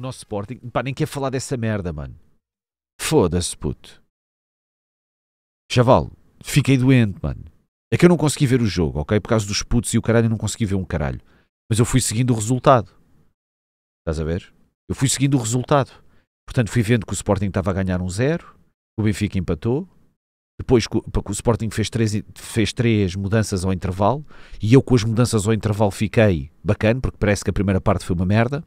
o nosso Sporting. Pá, nem quer falar dessa merda, mano. Foda-se, puto. Chaval, fiquei doente, mano. É que eu não consegui ver o jogo, ok? Por causa dos putos e o caralho, eu não consegui ver um caralho. Mas eu fui seguindo o resultado. Estás a ver? Eu fui seguindo o resultado. Portanto, fui vendo que o Sporting estava a ganhar um zero, o Benfica empatou, depois o Sporting fez três, fez três mudanças ao intervalo e eu com as mudanças ao intervalo fiquei bacana, porque parece que a primeira parte foi uma merda.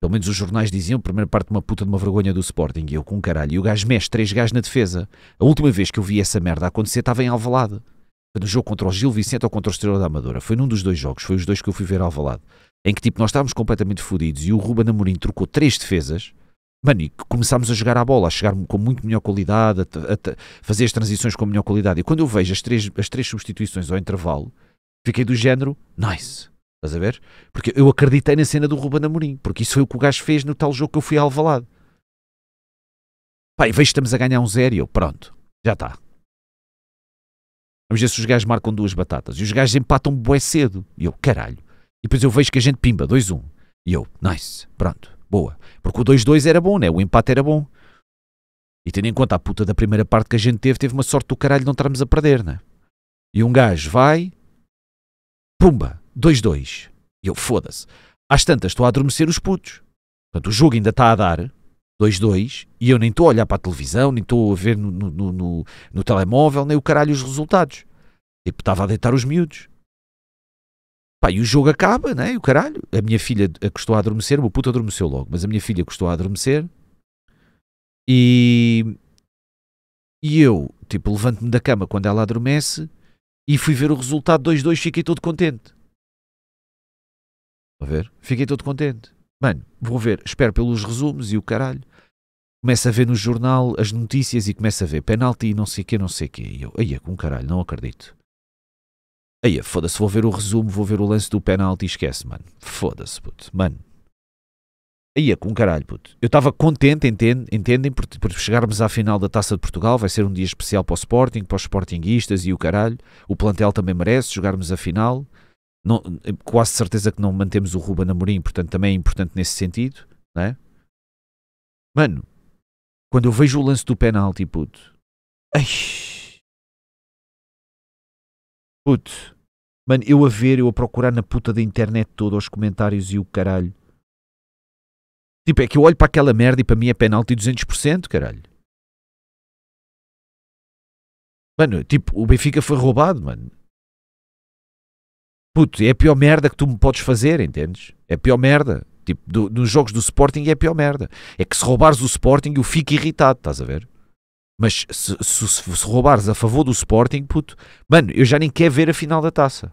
Pelo menos os jornais diziam, primeira parte, uma puta de uma vergonha do Sporting. E eu, com caralho. E o gajo mexe três gajos na defesa. A última vez que eu vi essa merda acontecer estava em Alvalade. Foi no jogo contra o Gil Vicente ou contra o Estrela da Amadora. Foi num dos dois jogos. Foi os dois que eu fui ver Alvalade. Em que, tipo, nós estávamos completamente fodidos e o Ruben Amorim trocou três defesas. Mano, e começámos a jogar a bola, a chegar com muito melhor qualidade, a, a, a fazer as transições com melhor qualidade. E quando eu vejo as três, as três substituições ao intervalo, fiquei do género, nice. Estás a ver? Porque eu acreditei na cena do Ruben Amorim, porque isso foi o que o gajo fez no tal jogo que eu fui alvalado. Pá, e vejo estamos a ganhar um zero e eu, pronto, já está. Vamos ver se os gajos marcam duas batatas. E os gajos empatam bué cedo. E eu, caralho. E depois eu vejo que a gente pimba, 2-1. Um. E eu, nice, pronto, boa. Porque o 2-2 era bom, né? O empate era bom. E tendo em conta a puta da primeira parte que a gente teve, teve uma sorte do caralho de não estarmos a perder, né? E um gajo vai, pumba, 2-2. E eu, foda-se. Às tantas estou a adormecer os putos. Portanto, o jogo ainda está a dar, 2-2, e eu nem estou a olhar para a televisão, nem estou a ver no, no, no, no, telemóvel, nem o caralho os resultados. Tipo, estava a deitar os miúdos. Pá, e o jogo acaba, né? E o caralho. A minha filha acostou a adormecer, o meu puto adormeceu logo, mas a minha filha acostou a adormecer. E. E eu, tipo, levanto-me da cama quando ela adormece e fui ver o resultado 2-2, fiquei todo contente. A ver? Fiquei todo contente. Mano, vou ver, espero pelos resumos e o caralho. Começo a ver no jornal as notícias e começo a ver penalti e não sei o quê, não sei o quê. E eu, aí com caralho, não acredito. Aí, foda-se, vou ver o resumo, vou ver o lance do penalti e esquece, mano. Foda-se, puto. Mano, Ia com caralho, puto. Eu estava contente, entende, entendem? Por, por, chegarmos à final da Taça de Portugal, vai ser um dia especial para o Sporting, para os Sportinguistas e o caralho. O plantel também merece jogarmos a final. Não, eh, quase certeza que não mantemos o Ruba Amorim, portanto também é importante nesse sentido, não é? Mano, quando eu vejo o lance do penalti, puto. Ai. Puto. Mano, eu a ver, eu a procurar na puta da internet toda os comentários e o caralho. Tipo, é que eu olho para aquela merda e para mim é penalti 200%, caralho. Mano, tipo, o Benfica foi roubado, mano. Puto, é a pior merda que tu me podes fazer, entendes? É a pior merda. Tipo, do, nos jogos do Sporting é a pior merda. É que se roubares o Sporting eu fico irritado, estás a ver? Mas se, se, se roubares a favor do Sporting, puto, mano, eu já nem quero ver a final da taça.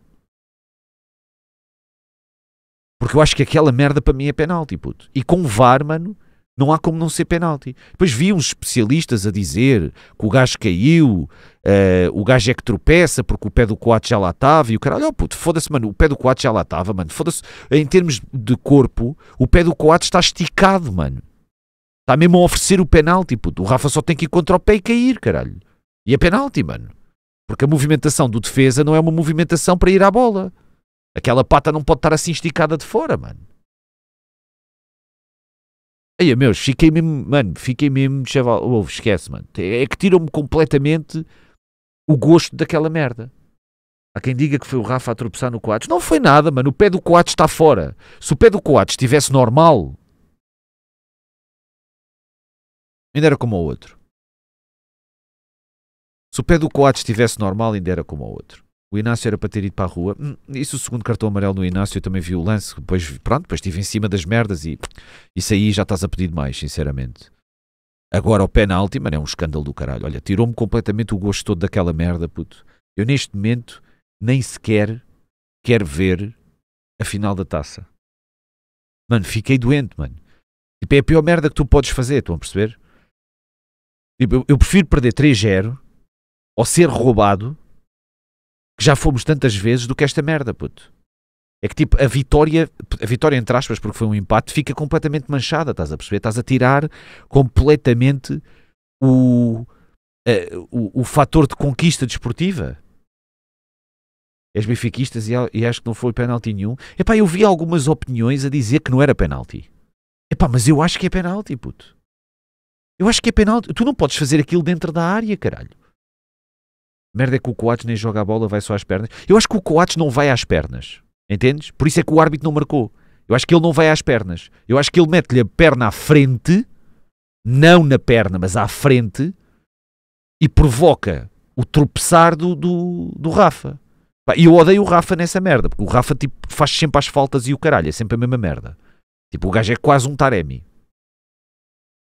Porque eu acho que aquela merda para mim é penalti, puto. E com o VAR, mano, não há como não ser penalti. Depois vi uns especialistas a dizer que o gajo caiu, uh, o gajo é que tropeça porque o pé do coate já lá estava e o caralho, oh puto, foda-se, mano, o pé do coate já lá estava, mano, foda-se. Em termos de corpo, o pé do coate está esticado, mano. Está mesmo a oferecer o penalti, puto. O Rafa só tem que ir contra o pé e cair, caralho. E é penalti, mano. Porque a movimentação do defesa não é uma movimentação para ir à bola. Aquela pata não pode estar assim esticada de fora, mano. Aí, meu, fiquei mesmo, mano, fiquei mesmo, chaval, esquece, mano. É, é que tiram-me completamente o gosto daquela merda. Há quem diga que foi o Rafa a tropeçar no Coates. Não foi nada, mano. O pé do Coates está fora. Se o pé do Coates estivesse normal, ainda era como o outro. Se o pé do Coates estivesse normal, ainda era como o outro. O Inácio era para ter ido para a rua. Hum, isso, o segundo cartão amarelo no Inácio, eu também vi o lance. Depois, pronto, depois estive em cima das merdas e isso aí já estás a pedir mais, sinceramente. Agora o penalti, mano, é um escândalo do caralho. Olha, tirou-me completamente o gosto todo daquela merda, puto. Eu neste momento nem sequer quero ver a final da taça. Mano, fiquei doente, mano. Tipo, é a pior merda que tu podes fazer, estão a perceber? Tipo, eu, eu prefiro perder 3-0 ou ser roubado que já fomos tantas vezes do que esta merda, puto. É que tipo, a vitória, a vitória entre aspas, porque foi um empate, fica completamente manchada, estás a perceber? Estás a tirar completamente o, uh, o, o fator de conquista desportiva. És benfiquistas e, e acho que não foi penalti nenhum. Epá, eu vi algumas opiniões a dizer que não era penalti. Epá, mas eu acho que é penalti, puto. Eu acho que é penalti. Tu não podes fazer aquilo dentro da área, caralho merda é que o Coates nem joga a bola, vai só às pernas. Eu acho que o Coates não vai às pernas. Entendes? Por isso é que o árbitro não marcou. Eu acho que ele não vai às pernas. Eu acho que ele mete-lhe a perna à frente, não na perna, mas à frente, e provoca o tropeçar do, do, do Rafa. E eu odeio o Rafa nessa merda, porque o Rafa tipo, faz sempre as faltas e o caralho, é sempre a mesma merda. Tipo, o gajo é quase um Taremi.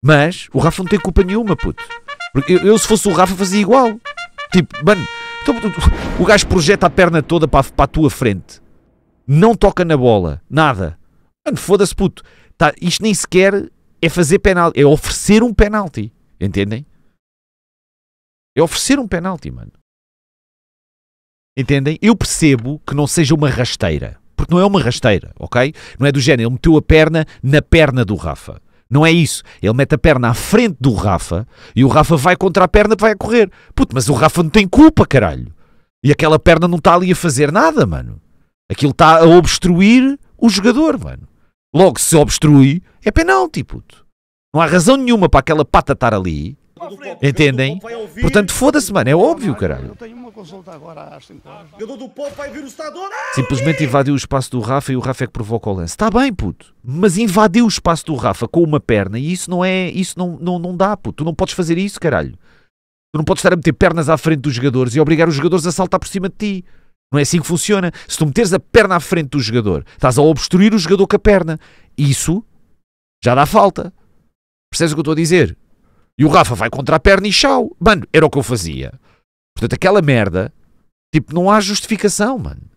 Mas o Rafa não tem culpa nenhuma, puto. Porque eu, eu se fosse o Rafa, fazia igual. Tipo, mano, então o gajo projeta a perna toda para a, para a tua frente. Não toca na bola. Nada. Mano, foda-se, puto. Tá, isto nem sequer é fazer penalti. É oferecer um penalti. Entendem? É oferecer um penalti, mano. Entendem? Eu percebo que não seja uma rasteira. Porque não é uma rasteira, ok? Não é do género. Ele meteu a perna na perna do Rafa. Não é isso. Ele mete a perna à frente do Rafa e o Rafa vai contra a perna que vai a correr. Puto, mas o Rafa não tem culpa, caralho. E aquela perna não está ali a fazer nada, mano. Aquilo está a obstruir o jogador, mano. Logo, se obstrui, é penalti, puto. Não há razão nenhuma para aquela pata estar ali Entendem? Portanto, foda-se, mano. É óbvio, caralho. Eu tenho uma consulta agora às 5 horas. do vai vir o Simplesmente invadiu o espaço do Rafa e o Rafa é que provoca o lance. Está bem, puto. Mas invadiu o espaço do Rafa com uma perna e isso não é. Isso não, não, não dá, puto. Tu não podes fazer isso, caralho. Tu não podes estar a meter pernas à frente dos jogadores e obrigar os jogadores a saltar por cima de ti. Não é assim que funciona. Se tu meteres a perna à frente do jogador, estás a obstruir o jogador com a perna. Isso já dá falta. Percebes o que eu estou a dizer? E o Rafa vai contra a perna e chau. Mano, era o que eu fazia. Portanto, aquela merda, tipo, não há justificação, mano.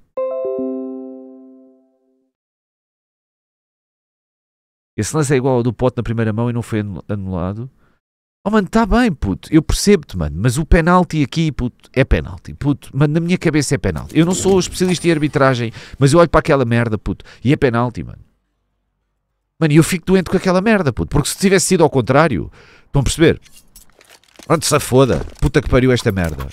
Esse lance é igual ao do pote na primeira mão e não foi anulado. Oh, mano, está bem, puto. Eu percebo-te, mano. Mas o penalti aqui, puto, é penalti. Puto, mano, na minha cabeça é penalti. Eu não sou especialista em arbitragem, mas eu olho para aquela merda, puto, e é penalti, mano. Mano, eu fico doente com aquela merda, puto. Porque se tivesse sido ao contrário, Estão a perceber? Pronto, se foda. Puta que pariu esta merda.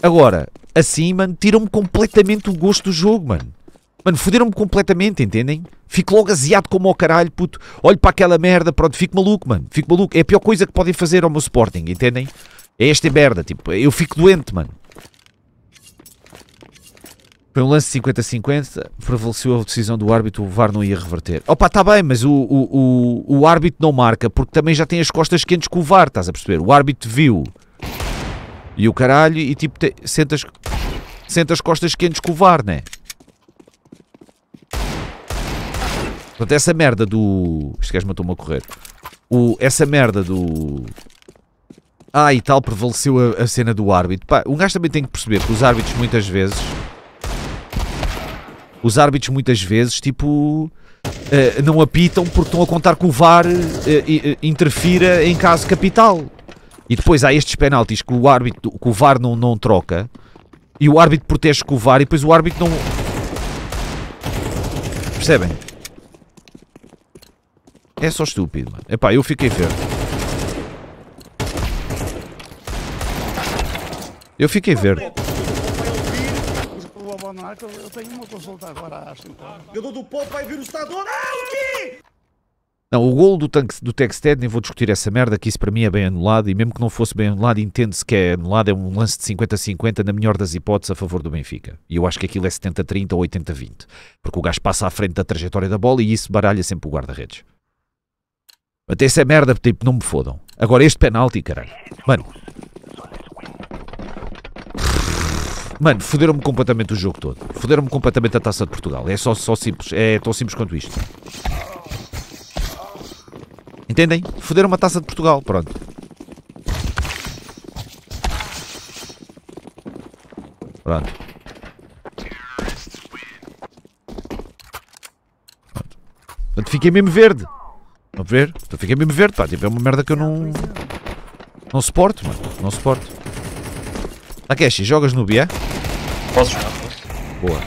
Agora, assim, mano, tiram-me completamente o gosto do jogo, mano. Mano, foderam-me completamente, entendem? Fico logo aziado como ao caralho, puto. Olho para aquela merda, pronto, fico maluco, mano. Fico maluco. É a pior coisa que podem fazer ao meu Sporting, entendem? É esta merda, tipo, eu fico doente, mano. Foi um lance 50-50, prevaleceu a decisão do árbitro, o VAR não ia reverter. Opa, está bem, mas o, o, o, o árbitro não marca, porque também já tem as costas quentes com o VAR, estás a perceber? O árbitro viu. E o caralho, e tipo, te, sentas, sentas costas quentes com o VAR, né? Portanto, essa merda do. Este gajo matou-me a correr. O, essa merda do. Ah, e tal, prevaleceu a, a cena do árbitro. Pá, um gajo também tem que perceber que os árbitros muitas vezes os árbitros muitas vezes, tipo, eh, não apitam porque estão a contar que o VAR eh, eh, interfira em caso capital. E depois há estes penaltis que o árbitro, que o VAR não, não troca. E o árbitro protege com o VAR e depois o árbitro não... Percebem? É só estúpido, mano. Epá, eu fiquei verde. Eu fiquei verde que eu, eu, tenho uma consulta agora às 5 horas. Jogador do Pop vai vir o estador. Ah, o não, o gol do, tanque, do Texted, nem vou discutir essa merda, que isso para mim é bem anulado, e mesmo que não fosse bem anulado, entende-se que é anulado, é um lance de 50-50, na melhor das hipóteses, a favor do Benfica. E eu acho que aquilo é 70-30 ou 80-20, porque o gajo passa à frente da trajetória da bola e isso baralha sempre o guarda-redes. Até essa merda, tipo, não me fodam. Agora este penalti, caralho. Mano, Mano, foderam-me completamente o jogo todo. Foderam-me completamente a taça de Portugal. É só, só simples. É tão simples quanto isto. Entendem? Foderam-me a taça de Portugal. Pronto. Pronto. Pronto. Portanto, fiquei mesmo verde. Estão a ver? Então, fiquei mesmo verde. Pá, tipo, é uma merda que eu não. Não suporto, mano. Não suporto. Takeshi, jogas no é? posso jogar, posso. Boa.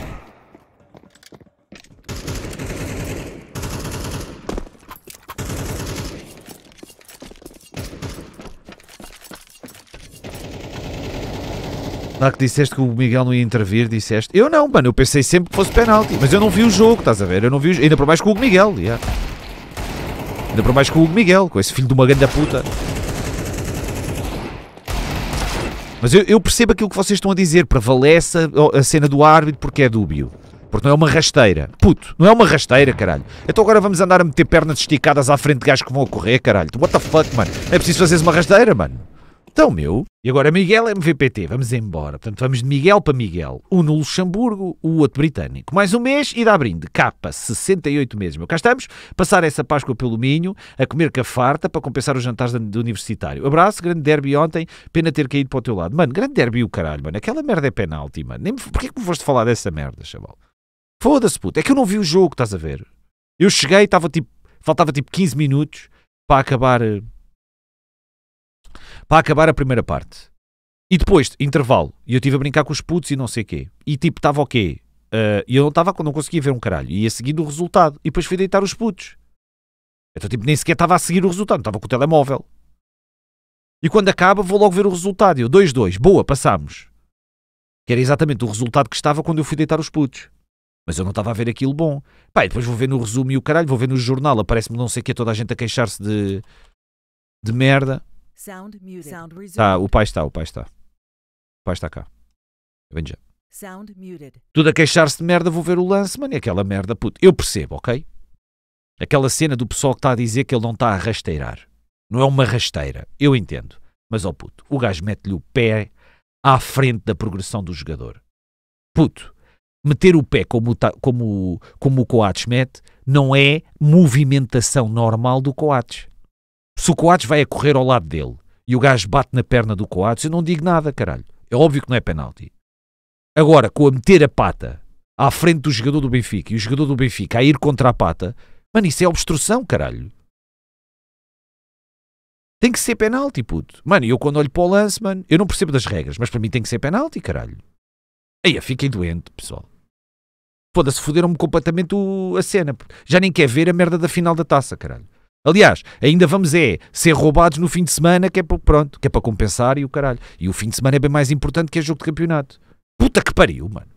Lá que disseste que o Miguel não ia intervir, disseste. Eu não, mano, eu pensei sempre que fosse penalti. Mas eu não vi o jogo, estás a ver? Eu não vi o... Ainda por mais com o Miguel, yeah. Ainda por mais com o Miguel, com esse filho de uma ganda puta. Mas eu, eu percebo aquilo que vocês estão a dizer, prevalece a, a cena do árbitro porque é dúbio. Porque não é uma rasteira. Puto, não é uma rasteira, caralho. Então agora vamos andar a meter pernas esticadas à frente de gajos que vão a correr, caralho. What the fuck, mano? é preciso fazeres uma rasteira, mano. Então, meu. E agora Miguel MVPT, vamos embora. Portanto, vamos de Miguel para Miguel. Um no Luxemburgo, o outro britânico. Mais um mês e dá brinde. Capa, 68 meses, meu. Cá estamos. Passar essa Páscoa pelo Minho, a comer cafarta para compensar os jantares do universitário. Abraço, grande derby ontem. Pena ter caído para o teu lado. Mano, grande derby o caralho, mano. Aquela merda é penalti, mano. Nem me... Porquê que me foste falar dessa merda, chaval? Foda-se, puto. É que eu não vi o jogo, estás a ver? Eu cheguei, estava tipo... Faltava tipo 15 minutos para acabar eh, para acabar a primeira parte. E depois, intervalo. E eu estive a brincar com os putos e não sei o quê. E tipo, estava o quê? Uh, e eu não estava, não conseguia ver um caralho. e Ia seguindo o resultado. E depois fui deitar os putos. Então, tipo, nem sequer estava a seguir o resultado. Estava com o telemóvel. E quando acaba, vou logo ver o resultado. E eu, 2-2. Boa, passamos. Que era exatamente o resultado que estava quando eu fui deitar os putos. Mas eu não estava a ver aquilo bom. Pá, e depois vou ver no resumo e o caralho, vou ver no jornal, aparece-me não sei o que, toda a gente a queixar-se de, de merda. Sound muted. Sound Tá, o pai está, o pai está. O pai está cá. Vem já. Sound muted. Tudo a queixar-se de merda, vou ver o lance, mano. E aquela merda, puto. Eu percebo, ok? Aquela cena do pessoal que está a dizer que ele não está a rasteirar. Não é uma rasteira. Eu entendo. Mas, ó oh puto, o gajo mete-lhe o pé à frente da progressão do jogador. Puto, meter o pé como, como, como o Coates mete não é movimentação normal do Coates. Se o Coates vai a correr ao lado dele e o gajo bate na perna do Coates, eu não digo nada, caralho. É óbvio que não é penalti. Agora, com a meter a pata à frente do jogador do Benfica e o jogador do Benfica a ir contra a pata, mano, isso é obstrução, caralho. Tem que ser penalti, puto. Mano, eu quando olho para o lance, mano, eu não percebo das regras, mas para mim tem que ser penalti, caralho. Aí eu fiquei doente, pessoal. Foda-se, foderam-me completamente o, a cena. Já nem quer ver a merda da final da taça, caralho. Aliás, ainda vamos é ser roubados no fim de semana, que é para, pronto, que é para compensar e o caralho. E o fim de semana é bem mais importante que é jogo de campeonato. Puta que pariu, mano.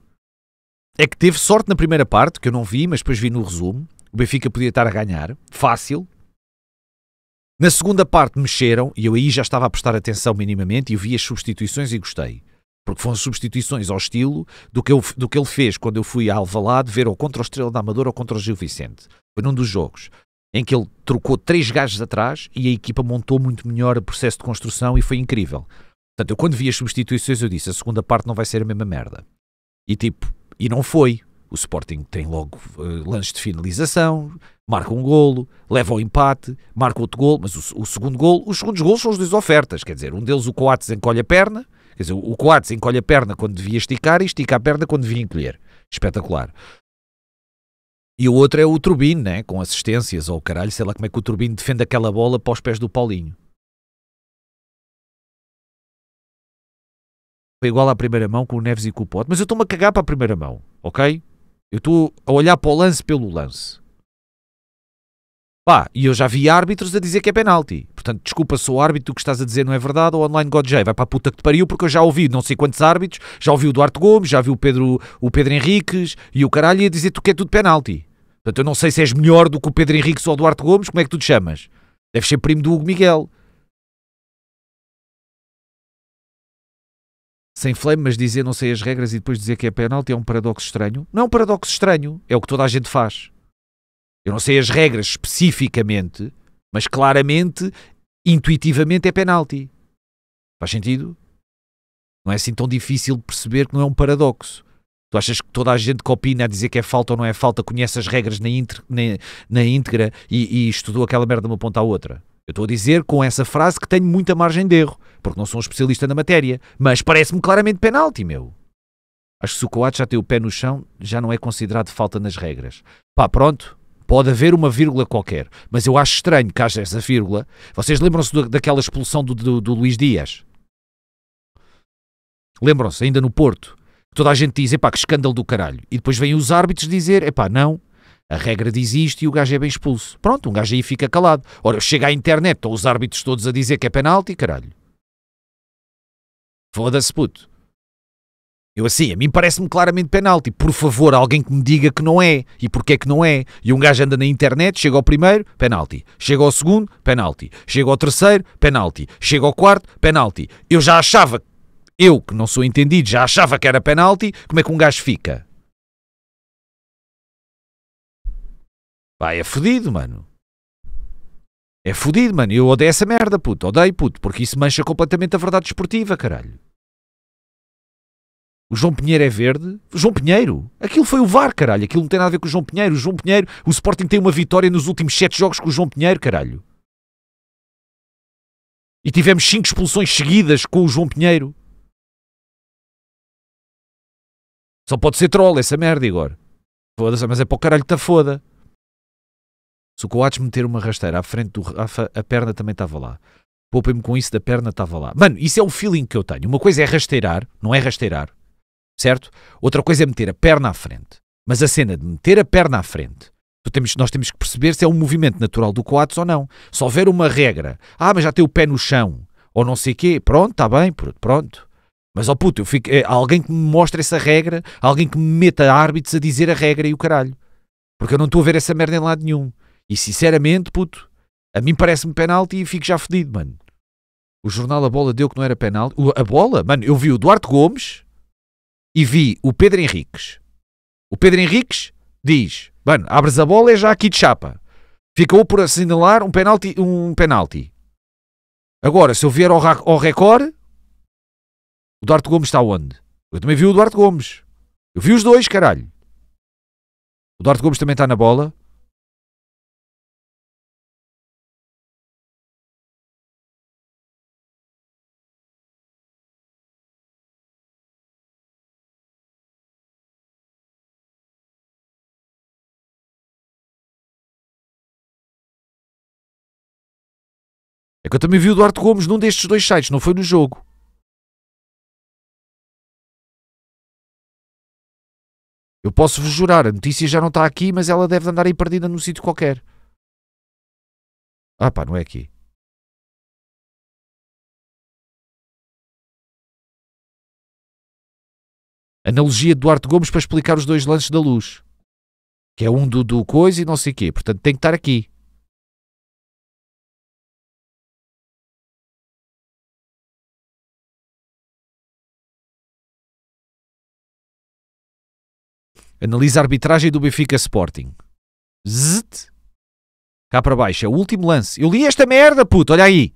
É que teve sorte na primeira parte, que eu não vi, mas depois vi no resumo. O Benfica podia estar a ganhar, fácil. Na segunda parte mexeram, e eu aí já estava a prestar atenção minimamente, e eu vi as substituições e gostei. Porque foram substituições ao estilo do que, eu, do que ele fez quando eu fui a Alvalade ver ou contra o Estrela da Amadora ou contra o Gil Vicente. Foi num dos jogos em que ele trocou três gajos atrás e a equipa montou muito melhor o processo de construção e foi incrível. Portanto, eu quando vi as substituições, eu disse, a segunda parte não vai ser a mesma merda. E tipo, e não foi. O Sporting tem logo uh, lances de finalização, marca um golo, leva ao empate, marca outro golo, mas o, o segundo golo, os segundos golos são os dois ofertas, quer dizer, um deles o Coates encolhe a perna, quer dizer, o Coates encolhe a perna quando devia esticar e estica a perna quando devia encolher. Espetacular. E o outro é o Turbino, né? com assistências ou oh, caralho, sei lá como é que o Turbino defende aquela bola para os pés do Paulinho. Foi igual à primeira mão com o Neves e com o Pote, mas eu estou-me a cagar para a primeira mão, ok? Eu estou a olhar para o lance pelo lance. Pá, e eu já vi árbitros a dizer que é penalti. Portanto, desculpa, sou árbitro, o que estás a dizer não é verdade, ou online J vai para a puta que te pariu, porque eu já ouvi não sei quantos árbitros, já ouvi o Duarte Gomes, já ouvi o Pedro, o Pedro Henriques e o caralho e a dizer tu que é tudo penalti. Portanto, eu não sei se és melhor do que o Pedro Henriques ou o Duarte Gomes, como é que tu te chamas? Deves ser primo do Hugo Miguel. sem flame, mas dizer não sei as regras e depois dizer que é penalti é um paradoxo estranho. Não é um paradoxo estranho, é o que toda a gente faz. Eu não sei as regras especificamente, mas claramente intuitivamente é penalti. Faz sentido? Não é assim tão difícil perceber que não é um paradoxo. Tu achas que toda a gente que opina a dizer que é falta ou não é falta conhece as regras na, inter, na, na íntegra e, e, estudou aquela merda de uma ponta à outra? Eu estou a dizer com essa frase que tenho muita margem de erro, porque não sou um especialista na matéria, mas parece-me claramente penalti, meu. Acho que se o Coates já tem o pé no chão, já não é considerado falta nas regras. Pá, pronto, Pode haver uma vírgula qualquer, mas eu acho estranho que haja essa vírgula. Vocês lembram-se daquela expulsão do, do, do Luís Dias? Lembram-se, ainda no Porto. Toda a gente diz, epá, que escândalo do caralho. E depois vêm os árbitros dizer, epá, não, a regra diz isto e o gajo é bem expulso. Pronto, um gajo aí fica calado. Ora, chega à internet, estão os árbitros todos a dizer que é penalti, caralho. Foda-se, puto. Eu assim, a mim parece-me claramente penalti. Por favor, alguém que me diga que não é e porquê é que não é. E um gajo anda na internet, chega ao primeiro, penalti. Chega ao segundo, penalti. Chega ao terceiro, penalti. Chega ao quarto, penalti. Eu já achava, eu que não sou entendido, já achava que era penalti. Como é que um gajo fica? Vai, é fodido, mano. É fodido, mano. Eu odeio essa merda, puto. Odeio, puto. Porque isso mancha completamente a verdade esportiva, caralho. O João Pinheiro é verde. João Pinheiro. Aquilo foi o VAR, caralho. Aquilo não tem nada a ver com o João Pinheiro. O João Pinheiro. O Sporting tem uma vitória nos últimos sete jogos com o João Pinheiro, caralho. E tivemos cinco expulsões seguidas com o João Pinheiro. Só pode ser troll essa merda, Igor. Foda-se, mas é para o caralho que tá foda. Se o Coates meter uma rasteira à frente do Rafa, a perna também estava lá. Poupem-me com isso da perna, estava lá. Mano, isso é o feeling que eu tenho. Uma coisa é rasteirar, não é rasteirar certo? Outra coisa é meter a perna à frente. Mas a cena de meter a perna à frente, temos, nós temos que perceber se é um movimento natural do coates ou não. Se houver uma regra, ah, mas já tem o pé no chão, ou não sei o quê, pronto, está bem, pronto. Mas, ó oh puto, eu fico, é, alguém que me mostre essa regra, alguém que me meta árbitros a dizer a regra e o caralho. Porque eu não estou a ver essa merda em lado nenhum. E, sinceramente, puto, a mim parece-me penalti e fico já fedido, mano. O jornal A Bola deu que não era penalti. O, a Bola? Mano, eu vi o Duarte Gomes, e vi o Pedro Henriques. O Pedro Henriques diz: Mano, abres a bola é já aqui de chapa. Ficou por assinalar um penalti. Um penalti. Agora, se eu vier ao, ao recorde, o Duarte Gomes está onde? Eu também vi o Duarte Gomes. Eu vi os dois, caralho. O Duarte Gomes também está na bola. que eu também vi o Duarte Gomes num destes dois sites, não foi no jogo. Eu posso vos jurar, a notícia já não está aqui, mas ela deve andar aí perdida num sítio qualquer. Ah pá, não é aqui. Analogia de Duarte Gomes para explicar os dois lances da luz. Que é um do, do coisa e não sei o quê. Portanto, tem que estar aqui. Analisa a arbitragem do Benfica Sporting. Zzzt. Cá para baixo, é o último lance. Eu li esta merda, puto, olha aí.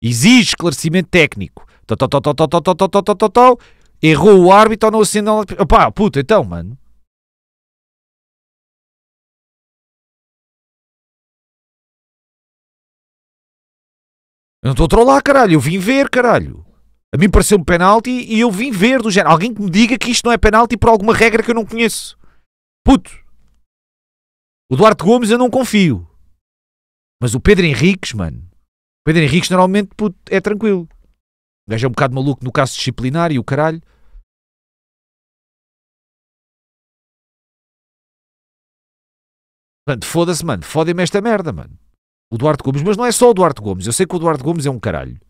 Exige esclarecimento técnico. Tó, tó, tó, Errou o árbitro ou não assinalou. Opá, puto, então, mano. Eu não estou a trollar, caralho. Eu vim ver, caralho. A mim pareceu um penalti e eu vim ver do género. Alguém que me diga que isto não é penalti por alguma regra que eu não conheço. Puto, o Duarte Gomes eu não confio. Mas o Pedro Henriques, mano. O Pedro Henriques normalmente puto, é tranquilo. O gajo é um bocado maluco no caso disciplinar e o caralho. Portanto, foda-se, mano. Fodem-me esta merda, mano. O Duarte Gomes, mas não é só o Duarte Gomes. Eu sei que o Duarte Gomes é um caralho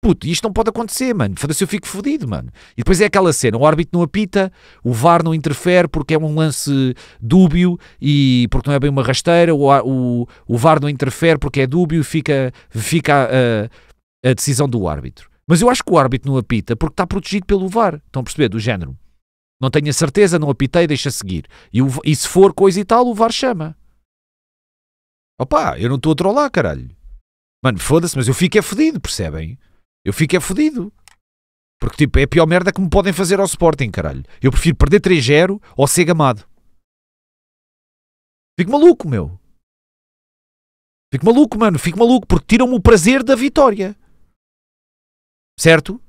puto, isto não pode acontecer, mano. Foda-se, eu fico fodido, mano. E depois é aquela cena: o árbitro não apita, o VAR não interfere porque é um lance dúbio e porque não é bem uma rasteira, o, o, o VAR não interfere porque é dúbio e fica, fica a, a, decisão do árbitro. Mas eu acho que o árbitro não apita porque está protegido pelo VAR. Estão a perceber? Do género. Não tenho a certeza, não apitei, deixa seguir. E, o, e se for coisa e tal, o VAR chama. Opá, eu não estou a trollar, caralho. Mano, foda-se, mas eu fico é fodido, percebem? Eu fico é fodido. Porque tipo, é a pior merda que me podem fazer ao Sporting, caralho. Eu prefiro perder 3-0 ou ser gamado. Fico maluco, meu. Fico maluco, mano. Fico maluco porque tiram-me o prazer da vitória. Certo?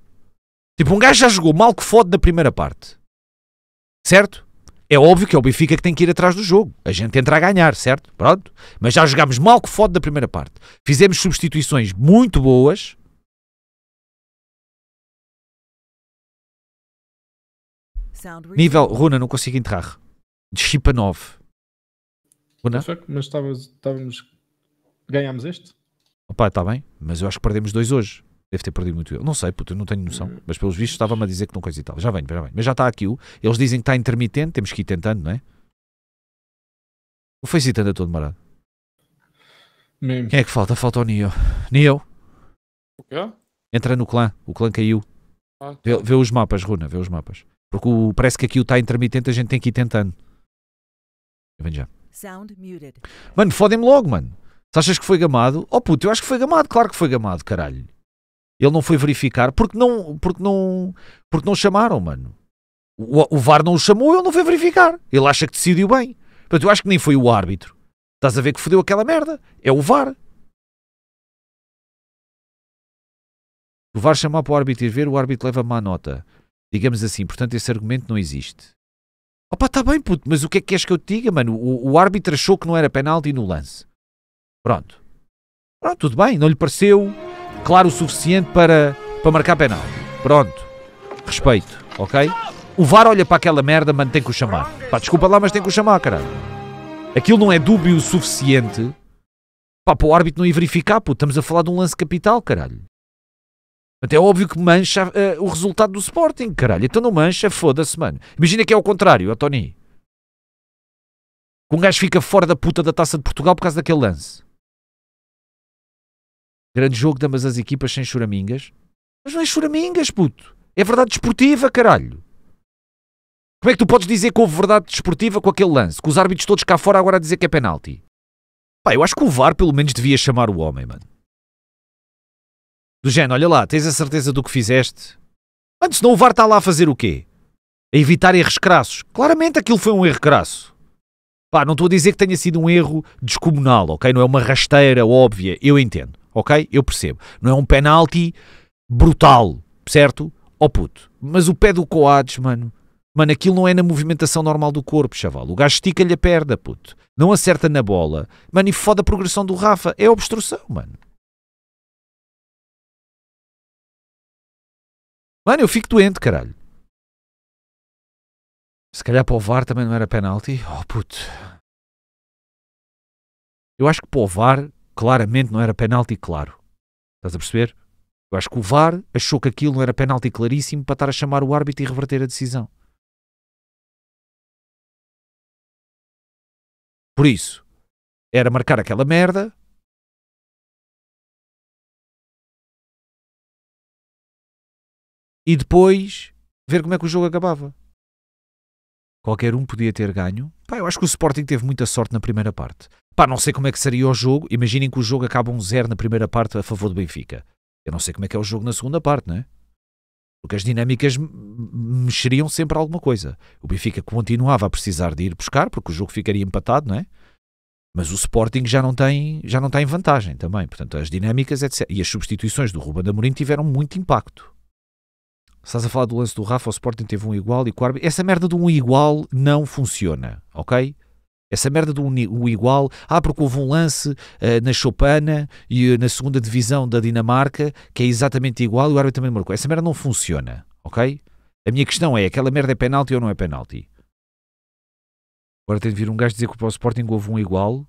Tipo, um gajo já jogou mal que fode da primeira parte. Certo? É óbvio que é o Benfica que tem que ir atrás do jogo. A gente entra a ganhar, certo? Pronto. Mas já jogámos mal que fode da primeira parte. Fizemos substituições muito boas Nível, Runa, não consigo entrar. De chip 9. Runa? Mas estávamos. Ganhámos este? Opa, está bem, mas eu acho que perdemos dois hoje. Deve ter perdido muito. Eu não sei, puto, eu não tenho noção. Hum. Mas pelos vistos estava-me a dizer que não coisa e tal. Já vem, já vem. Mas já está aqui o. Eles dizem que está intermitente, temos que ir tentando, não é? O fezita anda todo marado. Mesmo. Quem é que falta? Falta o Neo. Neo? O quê? Entra no clã. O clã caiu. Ah, tá. vê, vê, os mapas, Runa, vê os mapas. Porque o, parece que aqui o está intermitente, a gente tem que ir tentando. Vem já. Sound muted. Mano, fodem-me logo, mano. Se achas que foi gamado? Oh puto, eu acho que foi gamado, claro que foi gamado, caralho. Ele não foi verificar porque não, porque não, porque não chamaram, mano. O, o VAR não o chamou, ele não foi verificar. Ele acha que decidiu bem. Portanto, eu acho que nem foi o árbitro. Estás a ver que fodeu aquela merda? É o VAR. O VAR chamar para o árbitro e ver, o árbitro leva má nota. Digamos assim, portanto, esse argumento não existe. Opa, está bem, puto, mas o que é que queres que eu te diga, mano? O, o árbitro achou que não era penalti no lance. Pronto. Pronto, tudo bem, não lhe pareceu claro o suficiente para, para marcar penalti. Pronto. Respeito, ok? O VAR olha para aquela merda, mano, tem que o chamar. Pá, desculpa lá, mas tem que o chamar, caralho. Aquilo não é dúbio o suficiente pá, para o árbitro não ir verificar, pô. Estamos a falar de um lance capital, caralho. Até é óbvio que mancha uh, o resultado do Sporting, caralho. Então não mancha, foda-se, mano. Imagina que é o contrário, ó Tony. Que um gajo fica fora da puta da taça de Portugal por causa daquele lance. Grande jogo de ambas as equipas sem churamingas. Mas não é churamingas, puto. É verdade desportiva, caralho. Como é que tu podes dizer que houve verdade desportiva com aquele lance? Com os árbitros todos cá fora agora a dizer que é penalti? Pá, eu acho que o VAR pelo menos devia chamar o homem, mano. Do género, olha lá, tens a certeza do que fizeste? Antes não o VAR está lá a fazer o quê? A evitar erros crassos. Claramente aquilo foi um erro crasso. Pá, não estou a dizer que tenha sido um erro descomunal, ok? Não é uma rasteira óbvia, eu entendo, ok? Eu percebo. Não é um penalti brutal, certo? Ó oh puto. Mas o pé do Coates, mano, mano, aquilo não é na movimentação normal do corpo, chaval. O gajo estica-lhe a perna, puto. Não acerta na bola. Mano, e foda a progressão do Rafa. É obstrução, mano. Mano, eu fico doente, caralho. Se calhar para o VAR também não era penalti. Oh puto. Eu acho que para o VAR claramente não era penalti claro. Estás a perceber? Eu acho que o VAR achou que aquilo não era penalti claríssimo para estar a chamar o árbitro e reverter a decisão. Por isso, era marcar aquela merda, e depois ver como é que o jogo acabava. Qualquer um podia ter ganho. Pá, eu acho que o Sporting teve muita sorte na primeira parte. Pá, não sei como é que seria o jogo. Imaginem que o jogo acaba um zero na primeira parte a favor do Benfica. Eu não sei como é que é o jogo na segunda parte, não é? Porque as dinâmicas mexeriam sempre a alguma coisa. O Benfica continuava a precisar de ir buscar, porque o jogo ficaria empatado, não é? Mas o Sporting já não tem, já não está em vantagem também. Portanto, as dinâmicas etc. e as substituições do Ruben Amorim tiveram muito impacto. Estás a falar do lance do Rafa, o Sporting teve um igual e o árbitro... Essa merda de um igual não funciona, ok? Essa merda do um igual. Ah, porque houve um lance uh, na Chopana e uh, na segunda divisão da Dinamarca que é exatamente igual e o árbitro também marcou. Essa merda não funciona, ok? A minha questão é: aquela merda é penalti ou não é penalti? Agora tem de vir um gajo dizer que para o Sporting houve um igual.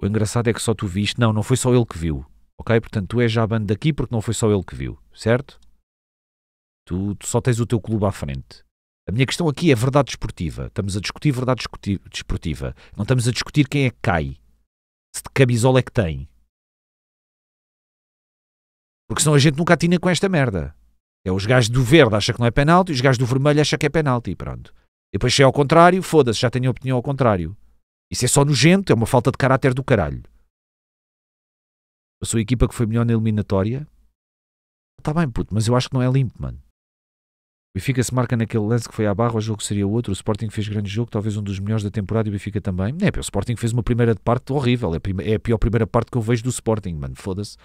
O engraçado é que só tu viste. Não, não foi só ele que viu, ok? Portanto, tu és já a banda daqui porque não foi só ele que viu, certo? Tu, tu, só tens o teu clube à frente. A minha questão aqui é verdade desportiva. Estamos a discutir verdade desportiva. Não estamos a discutir quem é que cai. Se de camisola é que tem. Porque senão a gente nunca atina com esta merda. É os gajos do verde acham que não é penalti, os gajos do vermelho acham que é penalti, pronto. E depois se é ao contrário, foda-se, já tenho a opinião ao contrário. Isso é só nojento, é uma falta de caráter do caralho. A sua equipa que foi melhor na eliminatória, está bem puto, mas eu acho que não é limpo, mano. Benfica se marca naquele lance que foi à barra, o jogo seria outro. O Sporting fez grande jogo, talvez um dos melhores da temporada e o Benfica também. É, o Sporting fez uma primeira parte horrível. É, é a pior primeira parte que eu vejo do Sporting, mano. Foda-se.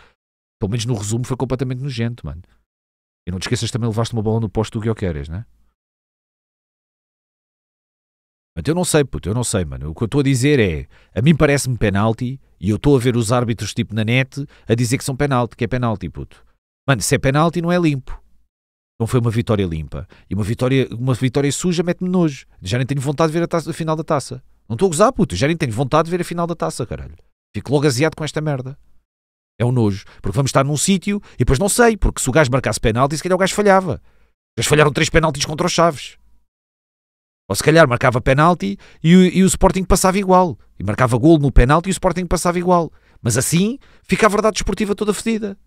Pelo menos no resumo foi completamente nojento, mano. E não te esqueças também levaste uma bola no posto do queres né? Mas eu não sei, puto, eu não sei, mano. O que eu estou a dizer é, a mim parece-me penalti e eu estou a ver os árbitros tipo na net a dizer que são penalti, que é penalti, puto. Mano, se é penalti não é limpo. Não foi uma vitória limpa. E uma vitória, uma vitória suja mete-me nojo. Já nem tenho vontade de ver a, taça, a final da taça. Não estou a gozar, puto. Já nem tenho vontade de ver a final da taça, caralho. Fico logo aziado com esta merda. É um nojo. Porque vamos estar num sítio e depois não sei. Porque se o gajo marcasse penalti, se calhar o gajo falhava. Eles falharam três penaltis contra os Chaves. Ou se calhar marcava penalti e o, e o Sporting passava igual. E marcava golo no penalti e o Sporting passava igual. Mas assim fica a verdade esportiva toda fedida.